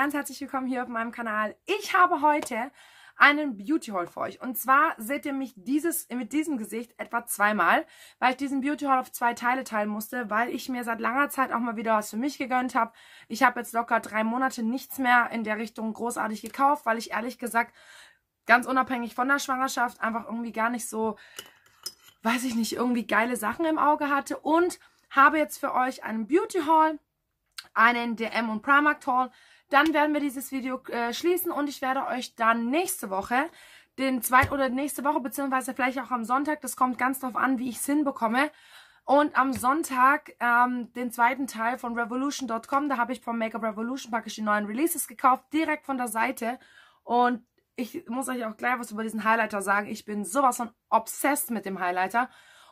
ganz herzlich willkommen hier auf meinem Kanal. Ich habe heute einen Beauty Haul für euch. Und zwar seht ihr mich dieses, mit diesem Gesicht etwa zweimal, weil ich diesen Beauty Haul auf zwei Teile teilen musste, weil ich mir seit langer Zeit auch mal wieder was für mich gegönnt habe. Ich habe jetzt locker drei Monate nichts mehr in der Richtung großartig gekauft, weil ich ehrlich gesagt ganz unabhängig von der Schwangerschaft einfach irgendwie gar nicht so, weiß ich nicht, irgendwie geile Sachen im Auge hatte und habe jetzt für euch einen Beauty Haul, einen DM und Primark Haul, dann werden wir dieses Video äh, schließen und ich werde euch dann nächste Woche den zweiten oder nächste Woche, beziehungsweise vielleicht auch am Sonntag, das kommt ganz drauf an, wie ich es hinbekomme. Und am Sonntag ähm, den zweiten Teil von Revolution.com, da habe ich vom Makeup Revolution praktisch die neuen Releases gekauft, direkt von der Seite. Und ich muss euch auch gleich was über diesen Highlighter sagen. Ich bin sowas von obsessed mit dem Highlighter.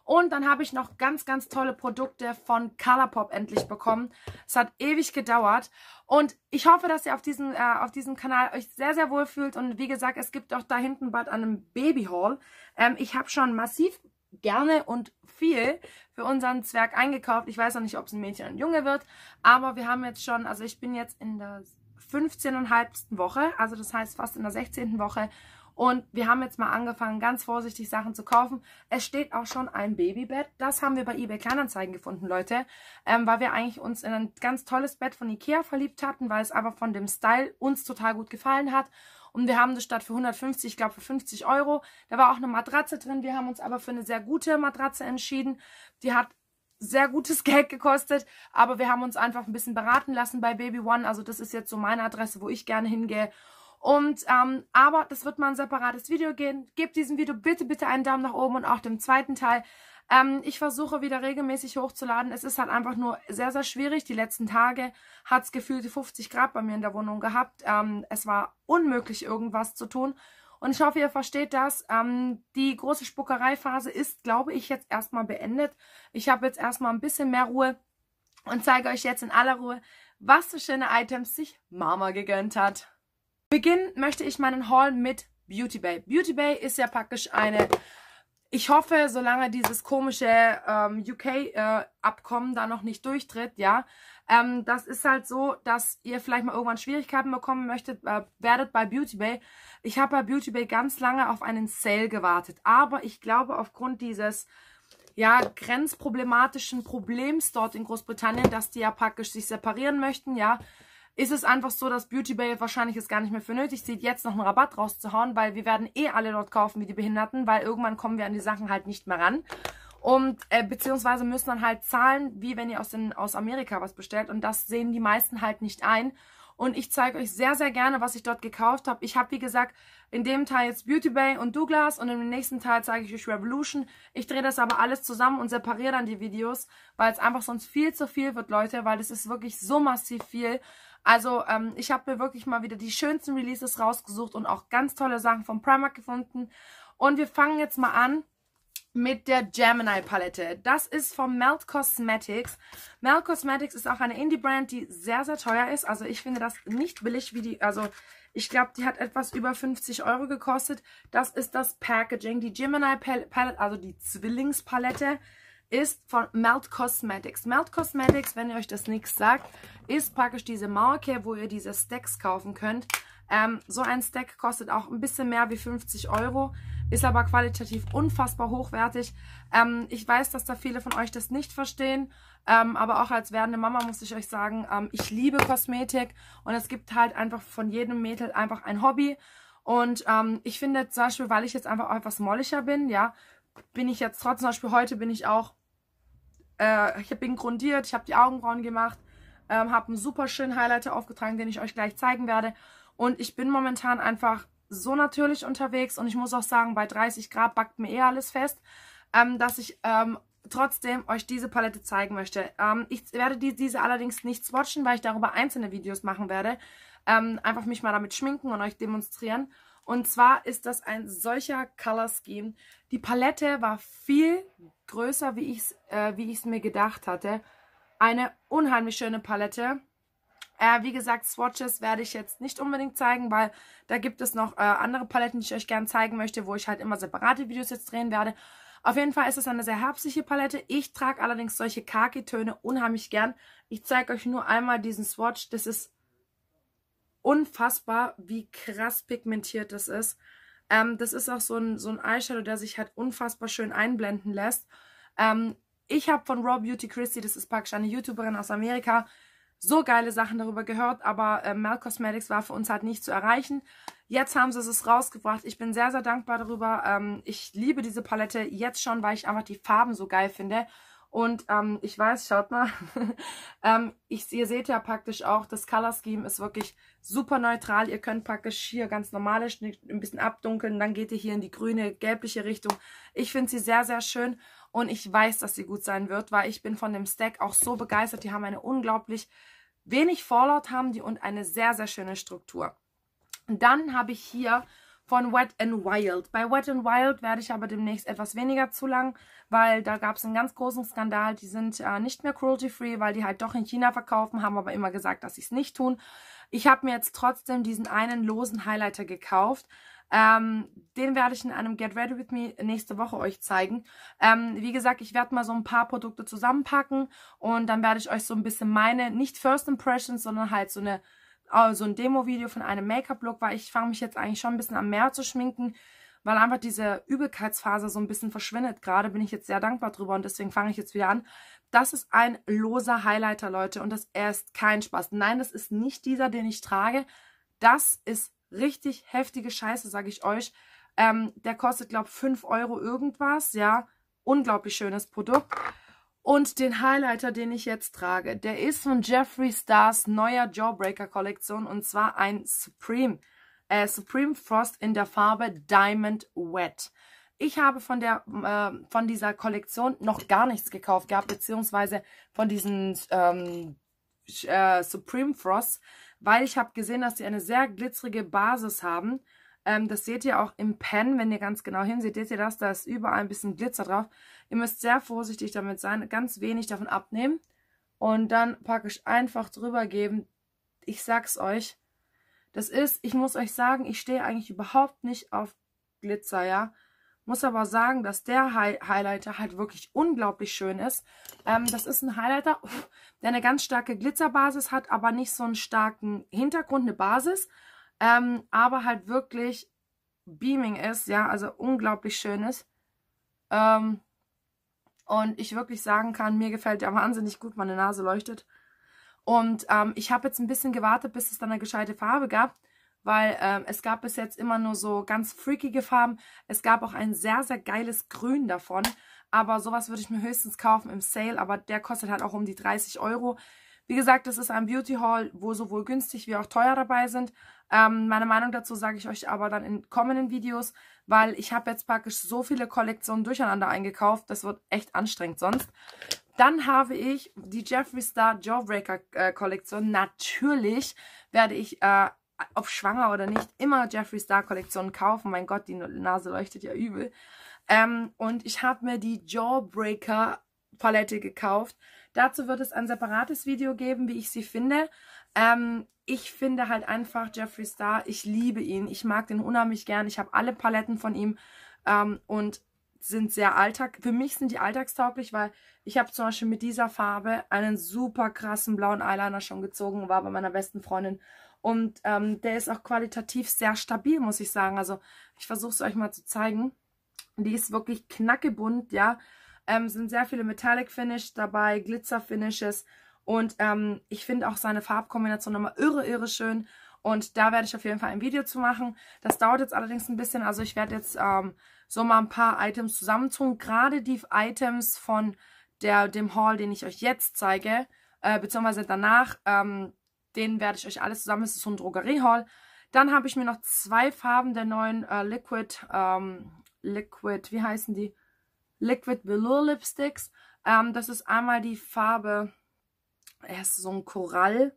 Und dann habe ich noch ganz, ganz tolle Produkte von Colourpop endlich bekommen. Es hat ewig gedauert. Und ich hoffe, dass ihr auf diesem, äh, auf diesem Kanal euch sehr, sehr wohl fühlt. Und wie gesagt, es gibt auch da hinten bald einen Babyhaul. Ähm, ich habe schon massiv gerne und viel für unseren Zwerg eingekauft. Ich weiß noch nicht, ob es ein Mädchen und Junge wird, aber wir haben jetzt schon, also ich bin jetzt in der 15,5. Woche, also das heißt fast in der 16. Woche und wir haben jetzt mal angefangen, ganz vorsichtig Sachen zu kaufen. Es steht auch schon ein Babybett. Das haben wir bei eBay Kleinanzeigen gefunden, Leute. Ähm, weil wir eigentlich uns in ein ganz tolles Bett von Ikea verliebt hatten, weil es aber von dem Style uns total gut gefallen hat. Und wir haben das statt für 150, ich glaube für 50 Euro. Da war auch eine Matratze drin. Wir haben uns aber für eine sehr gute Matratze entschieden. Die hat sehr gutes Geld gekostet, aber wir haben uns einfach ein bisschen beraten lassen bei Baby One. Also das ist jetzt so meine Adresse, wo ich gerne hingehe und ähm, aber das wird mal ein separates Video gehen. Gebt diesem Video bitte, bitte einen Daumen nach oben und auch dem zweiten Teil. Ähm, ich versuche wieder regelmäßig hochzuladen. Es ist halt einfach nur sehr, sehr schwierig. Die letzten Tage hat es gefühlte 50 Grad bei mir in der Wohnung gehabt. Ähm, es war unmöglich, irgendwas zu tun. Und ich hoffe, ihr versteht das. Ähm, die große Spuckereiphase ist, glaube ich, jetzt erstmal beendet. Ich habe jetzt erstmal ein bisschen mehr Ruhe und zeige euch jetzt in aller Ruhe, was für schöne Items sich Mama gegönnt hat. Beginnen möchte ich meinen Haul mit Beauty Bay. Beauty Bay ist ja praktisch eine ich hoffe, solange dieses komische ähm, UK-Abkommen äh, da noch nicht durchtritt, ja, ähm, das ist halt so, dass ihr vielleicht mal irgendwann Schwierigkeiten bekommen möchtet, äh, werdet bei Beauty Bay. Ich habe bei Beauty Bay ganz lange auf einen Sale gewartet, aber ich glaube, aufgrund dieses ja, grenzproblematischen Problems dort in Großbritannien, dass die ja praktisch sich separieren möchten, ja, ist es einfach so, dass Beauty Bay wahrscheinlich es gar nicht mehr für nötig sieht, jetzt noch einen Rabatt rauszuhauen, weil wir werden eh alle dort kaufen wie die Behinderten, weil irgendwann kommen wir an die Sachen halt nicht mehr ran. Und äh, beziehungsweise müssen dann halt zahlen, wie wenn ihr aus, den, aus Amerika was bestellt. Und das sehen die meisten halt nicht ein. Und ich zeige euch sehr, sehr gerne, was ich dort gekauft habe. Ich habe, wie gesagt, in dem Teil jetzt Beauty Bay und Douglas und im nächsten Teil zeige ich euch Revolution. Ich drehe das aber alles zusammen und separiere dann die Videos, weil es einfach sonst viel zu viel wird, Leute, weil es ist wirklich so massiv viel. Also ähm, ich habe mir wirklich mal wieder die schönsten Releases rausgesucht und auch ganz tolle Sachen von Primark gefunden. Und wir fangen jetzt mal an mit der Gemini Palette. Das ist von Melt Cosmetics. Melt Cosmetics ist auch eine Indie-Brand, die sehr, sehr teuer ist. Also ich finde das nicht billig, wie die, also ich glaube, die hat etwas über 50 Euro gekostet. Das ist das Packaging. Die Gemini Palette, also die Zwillingspalette, ist von Melt Cosmetics. Melt Cosmetics, wenn ihr euch das nichts sagt, ist praktisch diese Marke, wo ihr diese Stacks kaufen könnt. Ähm, so ein Stack kostet auch ein bisschen mehr wie 50 Euro, ist aber qualitativ unfassbar hochwertig. Ähm, ich weiß, dass da viele von euch das nicht verstehen, ähm, aber auch als werdende Mama muss ich euch sagen, ähm, ich liebe Kosmetik und es gibt halt einfach von jedem Mädel einfach ein Hobby. Und ähm, ich finde zum Beispiel, weil ich jetzt einfach auch etwas molliger bin, ja, bin ich jetzt trotzdem, zum Beispiel heute bin ich auch, äh, ich bin grundiert, ich habe die Augenbrauen gemacht, ähm, habe einen super schönen Highlighter aufgetragen, den ich euch gleich zeigen werde. Und ich bin momentan einfach so natürlich unterwegs und ich muss auch sagen, bei 30 Grad backt mir eh alles fest, ähm, dass ich ähm, trotzdem euch diese Palette zeigen möchte. Ähm, ich werde die, diese allerdings nicht swatchen, weil ich darüber einzelne Videos machen werde. Ähm, einfach mich mal damit schminken und euch demonstrieren. Und zwar ist das ein solcher Color Scheme. Die Palette war viel größer, wie ich es äh, wie ich's mir gedacht hatte. Eine unheimlich schöne Palette. Äh, wie gesagt, Swatches werde ich jetzt nicht unbedingt zeigen, weil da gibt es noch äh, andere Paletten, die ich euch gerne zeigen möchte, wo ich halt immer separate Videos jetzt drehen werde. Auf jeden Fall ist es eine sehr herbstliche Palette. Ich trage allerdings solche Khaki-Töne unheimlich gern. Ich zeige euch nur einmal diesen Swatch. Das ist unfassbar, wie krass pigmentiert das ist. Ähm, das ist auch so ein, so ein Eyeshadow, der sich halt unfassbar schön einblenden lässt. Ähm, ich habe von Raw Beauty Christie, das ist praktisch eine YouTuberin aus Amerika, so geile Sachen darüber gehört, aber äh, Mel Cosmetics war für uns halt nicht zu erreichen. Jetzt haben sie es rausgebracht. Ich bin sehr, sehr dankbar darüber. Ähm, ich liebe diese Palette jetzt schon, weil ich einfach die Farben so geil finde. Und ähm, ich weiß, schaut mal, ähm, ich, ihr seht ja praktisch auch, das Color Scheme ist wirklich super neutral. Ihr könnt praktisch hier ganz normale Schnitt ein bisschen abdunkeln, dann geht ihr hier in die grüne, gelbliche Richtung. Ich finde sie sehr, sehr schön und ich weiß, dass sie gut sein wird, weil ich bin von dem Stack auch so begeistert. Die haben eine unglaublich wenig Fallout haben die und eine sehr, sehr schöne Struktur. Und dann habe ich hier von Wet and Wild. Bei Wet and Wild werde ich aber demnächst etwas weniger zu lang, weil da gab es einen ganz großen Skandal. Die sind äh, nicht mehr cruelty-free, weil die halt doch in China verkaufen, haben aber immer gesagt, dass sie es nicht tun. Ich habe mir jetzt trotzdem diesen einen losen Highlighter gekauft. Ähm, den werde ich in einem Get Ready With Me nächste Woche euch zeigen. Ähm, wie gesagt, ich werde mal so ein paar Produkte zusammenpacken und dann werde ich euch so ein bisschen meine, nicht First Impressions, sondern halt so eine also ein Demo-Video von einem Make-up-Look, weil ich fange mich jetzt eigentlich schon ein bisschen am Meer zu schminken, weil einfach diese Übelkeitsphase so ein bisschen verschwindet. Gerade bin ich jetzt sehr dankbar drüber und deswegen fange ich jetzt wieder an. Das ist ein loser Highlighter, Leute, und das ist kein Spaß. Nein, das ist nicht dieser, den ich trage. Das ist richtig heftige Scheiße, sage ich euch. Ähm, der kostet, glaube ich, 5 Euro irgendwas, ja. Unglaublich schönes Produkt. Und den Highlighter, den ich jetzt trage, der ist von Jeffree Stars neuer Jawbreaker-Kollektion und zwar ein Supreme, äh, Supreme Frost in der Farbe Diamond Wet. Ich habe von, der, äh, von dieser Kollektion noch gar nichts gekauft gehabt, beziehungsweise von diesen ähm, äh, Supreme Frost, weil ich habe gesehen, dass sie eine sehr glitzerige Basis haben ähm, das seht ihr auch im Pen, wenn ihr ganz genau hinseht, seht ihr das, da ist überall ein bisschen Glitzer drauf. Ihr müsst sehr vorsichtig damit sein, ganz wenig davon abnehmen und dann praktisch einfach drüber geben. Ich sag's euch, das ist, ich muss euch sagen, ich stehe eigentlich überhaupt nicht auf Glitzer, ja. Muss aber sagen, dass der Hi Highlighter halt wirklich unglaublich schön ist. Ähm, das ist ein Highlighter, der eine ganz starke Glitzerbasis hat, aber nicht so einen starken Hintergrund, eine Basis ähm, aber halt wirklich beaming ist, ja, also unglaublich schön ist. Ähm, und ich wirklich sagen kann, mir gefällt der wahnsinnig gut, meine Nase leuchtet. Und ähm, ich habe jetzt ein bisschen gewartet, bis es dann eine gescheite Farbe gab, weil ähm, es gab bis jetzt immer nur so ganz freakige Farben. Es gab auch ein sehr, sehr geiles Grün davon, aber sowas würde ich mir höchstens kaufen im Sale, aber der kostet halt auch um die 30 Euro. Wie gesagt, das ist ein Beauty Haul, wo sowohl günstig wie auch teuer dabei sind. Ähm, meine Meinung dazu sage ich euch aber dann in kommenden Videos, weil ich habe jetzt praktisch so viele Kollektionen durcheinander eingekauft. Das wird echt anstrengend sonst. Dann habe ich die Jeffree Star Jawbreaker äh, Kollektion. Natürlich werde ich, äh, ob schwanger oder nicht, immer Jeffree Star Kollektionen kaufen. Mein Gott, die Nase leuchtet ja übel. Ähm, und ich habe mir die Jawbreaker Palette gekauft. Dazu wird es ein separates Video geben, wie ich sie finde. Ähm, ich finde halt einfach Jeffree Star, ich liebe ihn, ich mag den unheimlich gern, ich habe alle Paletten von ihm ähm, und sind sehr alltag. Für mich sind die alltagstauglich, weil ich habe zum Beispiel mit dieser Farbe einen super krassen blauen Eyeliner schon gezogen und war bei meiner besten Freundin. Und ähm, der ist auch qualitativ sehr stabil, muss ich sagen. Also ich versuche es euch mal zu zeigen. Die ist wirklich knackebunt, ja. Ähm, sind sehr viele Metallic Finish dabei, Glitzer Finishes und ähm, ich finde auch seine Farbkombination nochmal irre, irre schön. Und da werde ich auf jeden Fall ein Video zu machen. Das dauert jetzt allerdings ein bisschen. Also ich werde jetzt ähm, so mal ein paar Items zusammentun. Gerade die Items von der, dem Haul, den ich euch jetzt zeige, äh, beziehungsweise danach, ähm, den werde ich euch alles zusammen. Es ist so ein Drogerie-Haul. Dann habe ich mir noch zwei Farben der neuen äh, Liquid, ähm, Liquid, wie heißen die? Liquid Velour Lipsticks. Ähm, das ist einmal die Farbe, er ist so ein Korall.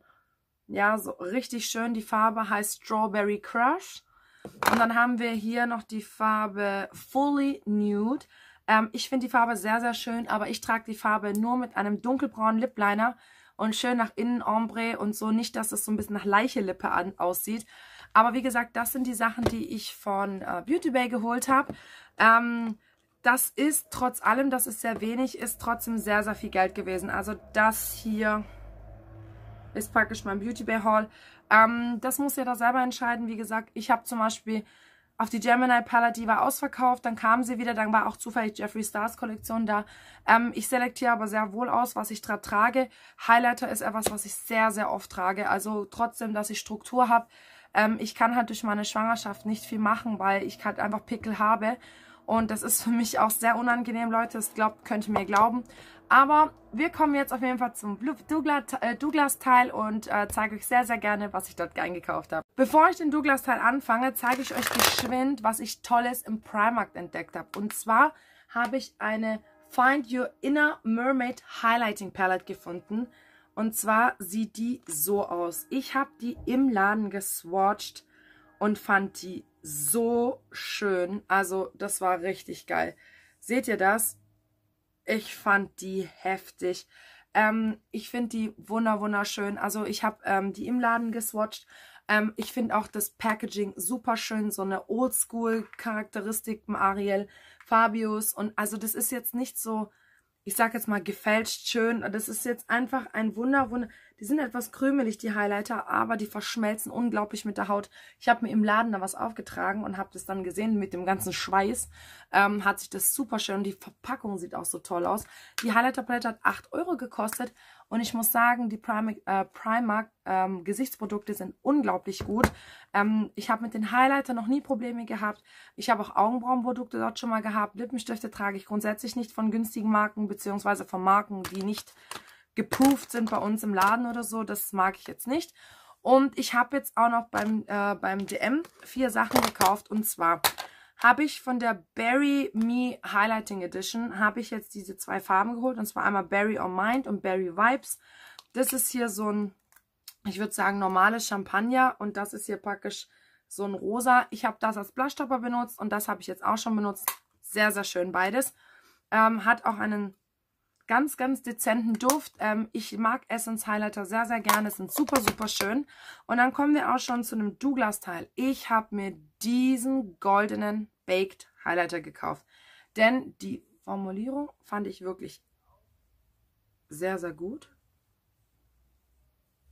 Ja, so richtig schön. Die Farbe heißt Strawberry Crush. Und dann haben wir hier noch die Farbe Fully Nude. Ähm, ich finde die Farbe sehr, sehr schön, aber ich trage die Farbe nur mit einem dunkelbraunen Lip Liner und schön nach innen ombre und so. Nicht, dass es so ein bisschen nach Leiche-Lippe aussieht. Aber wie gesagt, das sind die Sachen, die ich von äh, Beauty Bay geholt habe. Ähm, das ist trotz allem, dass es sehr wenig ist, trotzdem sehr, sehr viel Geld gewesen. Also das hier ist praktisch mein Beauty Bay Haul. Ähm, das muss ihr da selber entscheiden. Wie gesagt, ich habe zum Beispiel auf die Gemini Palette, die war ausverkauft, dann kam sie wieder, dann war auch zufällig Jeffree Stars Kollektion da. Ähm, ich selektiere aber sehr wohl aus, was ich gerade trage. Highlighter ist etwas, was ich sehr, sehr oft trage. Also trotzdem, dass ich Struktur habe. Ähm, ich kann halt durch meine Schwangerschaft nicht viel machen, weil ich halt einfach Pickel habe. Und das ist für mich auch sehr unangenehm, Leute. Das glaubt, könnt ihr mir glauben. Aber wir kommen jetzt auf jeden Fall zum äh, Douglas-Teil und äh, zeige euch sehr, sehr gerne, was ich dort eingekauft habe. Bevor ich den Douglas-Teil anfange, zeige ich euch geschwind, was ich Tolles im Primark entdeckt habe. Und zwar habe ich eine Find Your Inner Mermaid Highlighting Palette gefunden. Und zwar sieht die so aus. Ich habe die im Laden geswatcht und fand die so schön. Also das war richtig geil. Seht ihr das? Ich fand die heftig. Ähm, ich finde die wunder wunderschön. Also ich habe ähm, die im Laden geswatcht. Ähm, ich finde auch das Packaging super schön. So eine Oldschool-Charakteristik im Ariel Fabius. Und also das ist jetzt nicht so, ich sag jetzt mal gefälscht schön. Das ist jetzt einfach ein wunder, wunder... Die sind etwas krümelig, die Highlighter, aber die verschmelzen unglaublich mit der Haut. Ich habe mir im Laden da was aufgetragen und habe das dann gesehen mit dem ganzen Schweiß. Ähm, hat sich das super schön und die Verpackung sieht auch so toll aus. Die Highlighter-Palette hat 8 Euro gekostet und ich muss sagen, die Prime, äh, Primark ähm, Gesichtsprodukte sind unglaublich gut. Ähm, ich habe mit den Highlighter noch nie Probleme gehabt. Ich habe auch Augenbrauenprodukte dort schon mal gehabt. Lippenstifte trage ich grundsätzlich nicht von günstigen Marken, beziehungsweise von Marken, die nicht geprüft sind bei uns im Laden oder so. Das mag ich jetzt nicht. Und ich habe jetzt auch noch beim, äh, beim DM vier Sachen gekauft. Und zwar habe ich von der Berry Me Highlighting Edition, habe ich jetzt diese zwei Farben geholt. Und zwar einmal Berry on Mind und Berry Vibes. Das ist hier so ein, ich würde sagen, normales Champagner. Und das ist hier praktisch so ein rosa. Ich habe das als Blushtopper benutzt und das habe ich jetzt auch schon benutzt. Sehr, sehr schön beides. Ähm, hat auch einen ganz, ganz dezenten Duft. Ähm, ich mag Essence Highlighter sehr, sehr gerne. Sind super, super schön. Und dann kommen wir auch schon zu einem Douglas-Teil. Ich habe mir diesen goldenen Baked Highlighter gekauft. Denn die Formulierung fand ich wirklich sehr, sehr gut.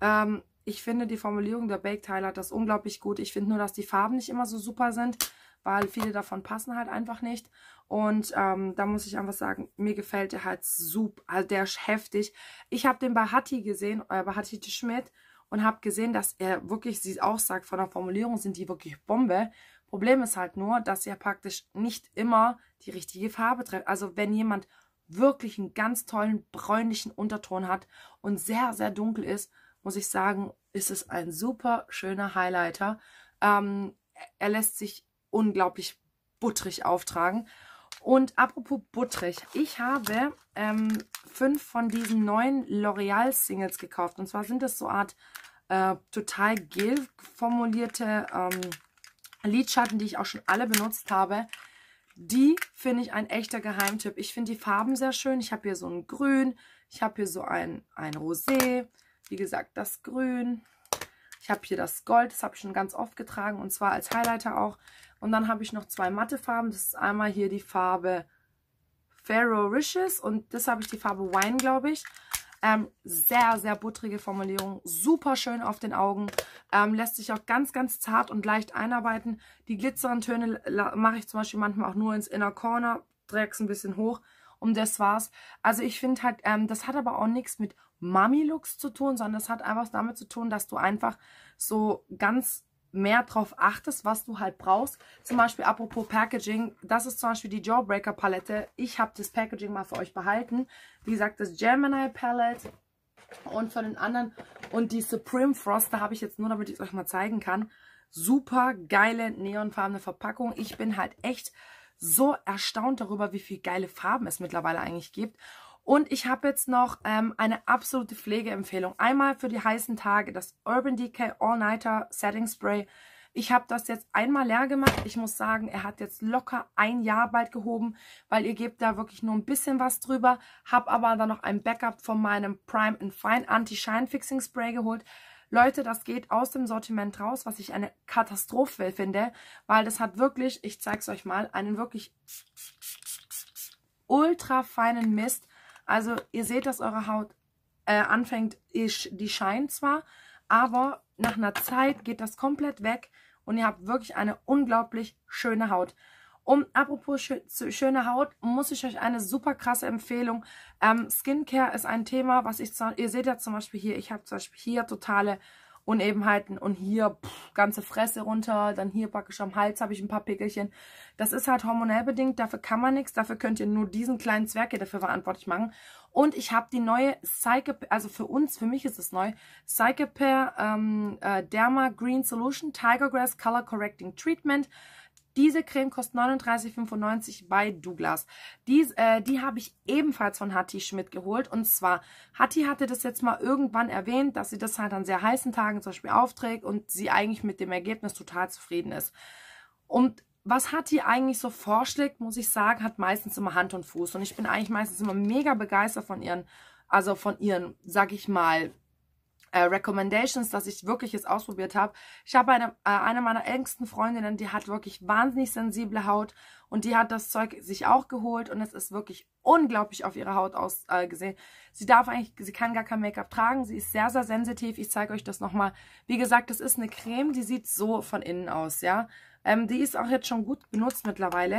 Ähm, ich finde die Formulierung der Baked Highlighter unglaublich gut. Ich finde nur, dass die Farben nicht immer so super sind weil viele davon passen halt einfach nicht. Und ähm, da muss ich einfach sagen, mir gefällt der halt super, also der ist heftig. Ich habe den bei Hatti gesehen, äh, bei Hatti Schmidt und habe gesehen, dass er wirklich, sie auch sagt, von der Formulierung sind die wirklich Bombe. Problem ist halt nur, dass er praktisch nicht immer die richtige Farbe trifft. Also wenn jemand wirklich einen ganz tollen bräunlichen Unterton hat und sehr, sehr dunkel ist, muss ich sagen, ist es ein super schöner Highlighter. Ähm, er lässt sich unglaublich buttrig auftragen. Und apropos buttrig, ich habe ähm, fünf von diesen neuen L'Oreal Singles gekauft. Und zwar sind das so eine Art äh, total gel formulierte ähm, Lidschatten, die ich auch schon alle benutzt habe. Die finde ich ein echter Geheimtipp. Ich finde die Farben sehr schön. Ich habe hier so ein Grün, ich habe hier so ein, ein Rosé, wie gesagt das Grün. Ich habe hier das Gold, das habe ich schon ganz oft getragen und zwar als Highlighter auch. Und dann habe ich noch zwei matte Farben. Das ist einmal hier die Farbe Faro Riches und das habe ich die Farbe Wine, glaube ich. Ähm, sehr, sehr buttrige Formulierung, super schön auf den Augen, ähm, lässt sich auch ganz, ganz zart und leicht einarbeiten. Die glitzernden Töne mache ich zum Beispiel manchmal auch nur ins Inner Corner, drehe ein bisschen hoch und das war's. Also ich finde halt, ähm, das hat aber auch nichts mit Mami-Looks zu tun, sondern das hat einfach damit zu tun, dass du einfach so ganz mehr drauf achtest, was du halt brauchst. Zum Beispiel, apropos Packaging, das ist zum Beispiel die Jawbreaker Palette. Ich habe das Packaging mal für euch behalten. Wie gesagt, das Gemini Palette und von den anderen. Und die Supreme Frost, da habe ich jetzt nur, damit ich es euch mal zeigen kann. Super geile neonfarbene Verpackung. Ich bin halt echt so erstaunt darüber, wie viele geile Farben es mittlerweile eigentlich gibt. Und ich habe jetzt noch ähm, eine absolute Pflegeempfehlung. Einmal für die heißen Tage, das Urban Decay All Nighter Setting Spray. Ich habe das jetzt einmal leer gemacht. Ich muss sagen, er hat jetzt locker ein Jahr bald gehoben, weil ihr gebt da wirklich nur ein bisschen was drüber. Habe aber dann noch ein Backup von meinem Prime and Fine Anti-Shine Fixing Spray geholt. Leute, das geht aus dem Sortiment raus, was ich eine Katastrophe finde, weil das hat wirklich, ich zeige es euch mal, einen wirklich ultra feinen Mist. Also ihr seht, dass eure Haut äh, anfängt, die scheint zwar, aber nach einer Zeit geht das komplett weg und ihr habt wirklich eine unglaublich schöne Haut. Um, apropos schö schöne Haut, muss ich euch eine super krasse Empfehlung. Ähm, Skincare ist ein Thema, was ich, ihr seht ja zum Beispiel hier, ich habe zum Beispiel hier totale Unebenheiten halt, und hier pff, ganze Fresse runter, dann hier praktisch am Hals habe ich ein paar Pickelchen. Das ist halt hormonell bedingt, dafür kann man nichts, dafür könnt ihr nur diesen kleinen Zwerg hier dafür verantwortlich machen. Und ich habe die neue Psyche, also für uns, für mich ist es neu, Psyche Pair ähm, äh, Derma Green Solution Tiger Grass Color Correcting Treatment. Diese Creme kostet 39,95 bei Douglas. Dies, äh, die habe ich ebenfalls von Hattie Schmidt geholt. Und zwar, Hattie hatte das jetzt mal irgendwann erwähnt, dass sie das halt an sehr heißen Tagen zum Beispiel aufträgt und sie eigentlich mit dem Ergebnis total zufrieden ist. Und was Hattie eigentlich so vorschlägt, muss ich sagen, hat meistens immer Hand und Fuß. Und ich bin eigentlich meistens immer mega begeistert von ihren, also von ihren, sag ich mal, äh, Recommendations, dass ich wirklich es ausprobiert habe. Ich habe eine, äh, eine meiner engsten Freundinnen, die hat wirklich wahnsinnig sensible Haut und die hat das Zeug sich auch geholt und es ist wirklich unglaublich auf ihre Haut ausgesehen. Äh, sie darf eigentlich, sie kann gar kein Make-up tragen, sie ist sehr, sehr sensitiv. Ich zeige euch das nochmal. Wie gesagt, das ist eine Creme, die sieht so von innen aus, ja. Ähm, die ist auch jetzt schon gut benutzt mittlerweile.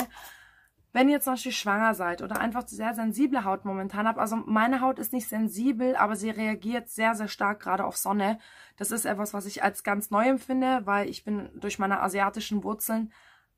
Wenn ihr zum Beispiel schwanger seid oder einfach sehr sensible Haut momentan habt, also meine Haut ist nicht sensibel, aber sie reagiert sehr, sehr stark gerade auf Sonne. Das ist etwas, was ich als ganz neu empfinde, weil ich bin durch meine asiatischen Wurzeln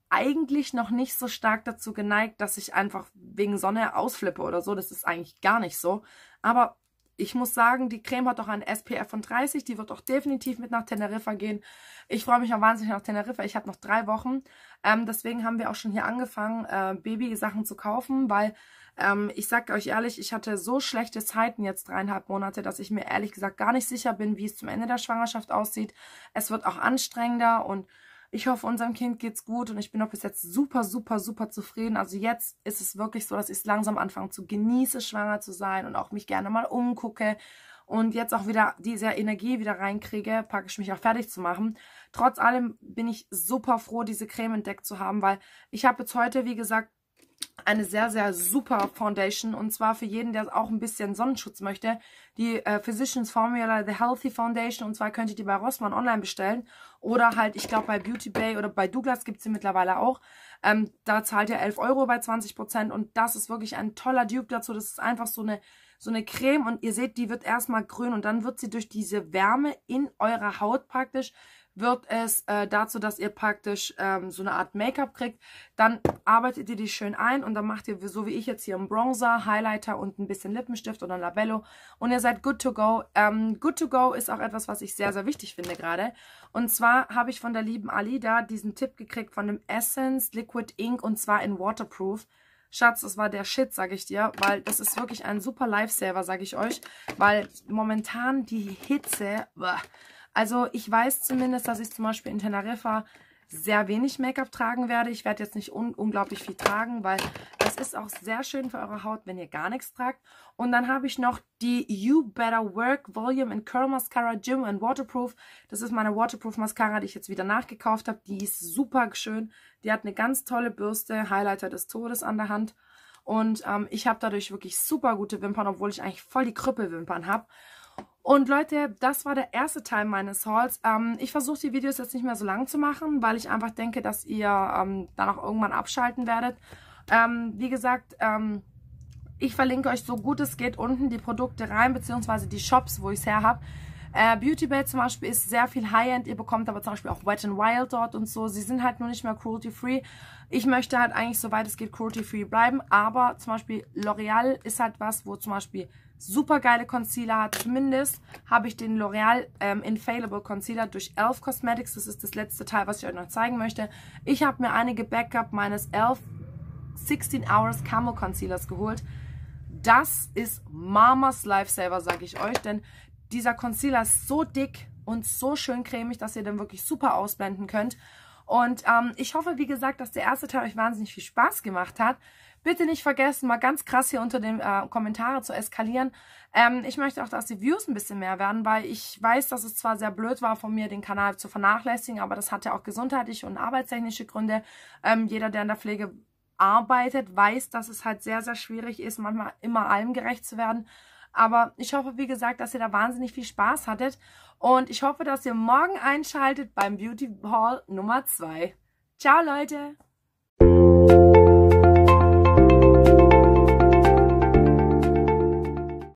eigentlich noch nicht so stark dazu geneigt, dass ich einfach wegen Sonne ausflippe oder so. Das ist eigentlich gar nicht so. Aber ich muss sagen, die Creme hat doch einen SPF von 30. Die wird auch definitiv mit nach Teneriffa gehen. Ich freue mich auch wahnsinnig nach Teneriffa. Ich habe noch drei Wochen. Ähm, deswegen haben wir auch schon hier angefangen, äh, Babysachen zu kaufen, weil ähm, ich sage euch ehrlich, ich hatte so schlechte Zeiten jetzt dreieinhalb Monate, dass ich mir ehrlich gesagt gar nicht sicher bin, wie es zum Ende der Schwangerschaft aussieht. Es wird auch anstrengender und ich hoffe, unserem Kind geht's gut und ich bin auch bis jetzt super, super, super zufrieden. Also jetzt ist es wirklich so, dass ich es langsam anfange zu genieße, schwanger zu sein und auch mich gerne mal umgucke und jetzt auch wieder diese Energie wieder reinkriege, praktisch mich auch fertig zu machen. Trotz allem bin ich super froh, diese Creme entdeckt zu haben, weil ich habe jetzt heute, wie gesagt, eine sehr, sehr super Foundation. Und zwar für jeden, der auch ein bisschen Sonnenschutz möchte. Die äh, Physicians Formula The Healthy Foundation. Und zwar könnt ihr die bei Rossmann online bestellen. Oder halt, ich glaube, bei Beauty Bay oder bei Douglas gibt es sie mittlerweile auch. Ähm, da zahlt ihr 11 Euro bei 20%. Prozent. Und das ist wirklich ein toller Dupe dazu. Das ist einfach so eine, so eine Creme. Und ihr seht, die wird erstmal grün. Und dann wird sie durch diese Wärme in eurer Haut praktisch wird es äh, dazu, dass ihr praktisch ähm, so eine Art Make-up kriegt. Dann arbeitet ihr die schön ein und dann macht ihr, so wie ich jetzt hier, einen Bronzer, Highlighter und ein bisschen Lippenstift oder ein Labello und ihr seid good to go. Ähm, good to go ist auch etwas, was ich sehr, sehr wichtig finde gerade. Und zwar habe ich von der lieben Alida diesen Tipp gekriegt von dem Essence Liquid Ink und zwar in Waterproof. Schatz, das war der Shit, sag ich dir, weil das ist wirklich ein super Lifesaver, sag ich euch, weil momentan die Hitze... Bäh, also ich weiß zumindest, dass ich zum Beispiel in Teneriffa sehr wenig Make-up tragen werde. Ich werde jetzt nicht un unglaublich viel tragen, weil das ist auch sehr schön für eure Haut, wenn ihr gar nichts tragt. Und dann habe ich noch die You Better Work Volume and Curl Mascara Gym and Waterproof. Das ist meine Waterproof Mascara, die ich jetzt wieder nachgekauft habe. Die ist super schön. Die hat eine ganz tolle Bürste, Highlighter des Todes an der Hand. Und ähm, ich habe dadurch wirklich super gute Wimpern, obwohl ich eigentlich voll die Krüppelwimpern habe. Und Leute, das war der erste Teil meines Hauls. Ähm, ich versuche die Videos jetzt nicht mehr so lang zu machen, weil ich einfach denke, dass ihr ähm, dann auch irgendwann abschalten werdet. Ähm, wie gesagt, ähm, ich verlinke euch so gut es geht unten die Produkte rein, beziehungsweise die Shops, wo ich es her habe. Äh, Beauty Bay zum Beispiel ist sehr viel High-End. Ihr bekommt aber zum Beispiel auch Wet n Wild dort und so. Sie sind halt nur nicht mehr cruelty-free. Ich möchte halt eigentlich, soweit es geht, cruelty-free bleiben. Aber zum Beispiel L'Oreal ist halt was, wo zum Beispiel super geile Concealer hat. Zumindest habe ich den L'Oreal ähm, Infallible Concealer durch e.l.f. Cosmetics. Das ist das letzte Teil, was ich euch noch zeigen möchte. Ich habe mir einige Backup meines e.l.f. 16 Hours Camo Concealers geholt. Das ist Mamas Lifesaver, sage ich euch, denn dieser Concealer ist so dick und so schön cremig, dass ihr den wirklich super ausblenden könnt. Und ähm, ich hoffe, wie gesagt, dass der erste Teil euch wahnsinnig viel Spaß gemacht hat. Bitte nicht vergessen, mal ganz krass hier unter den äh, Kommentare zu eskalieren. Ähm, ich möchte auch, dass die Views ein bisschen mehr werden, weil ich weiß, dass es zwar sehr blöd war von mir, den Kanal zu vernachlässigen, aber das hatte auch gesundheitliche und arbeitstechnische Gründe. Ähm, jeder, der in der Pflege arbeitet, weiß, dass es halt sehr, sehr schwierig ist, manchmal immer allem gerecht zu werden. Aber ich hoffe, wie gesagt, dass ihr da wahnsinnig viel Spaß hattet. Und ich hoffe, dass ihr morgen einschaltet beim Beauty Hall Nummer 2. Ciao, Leute!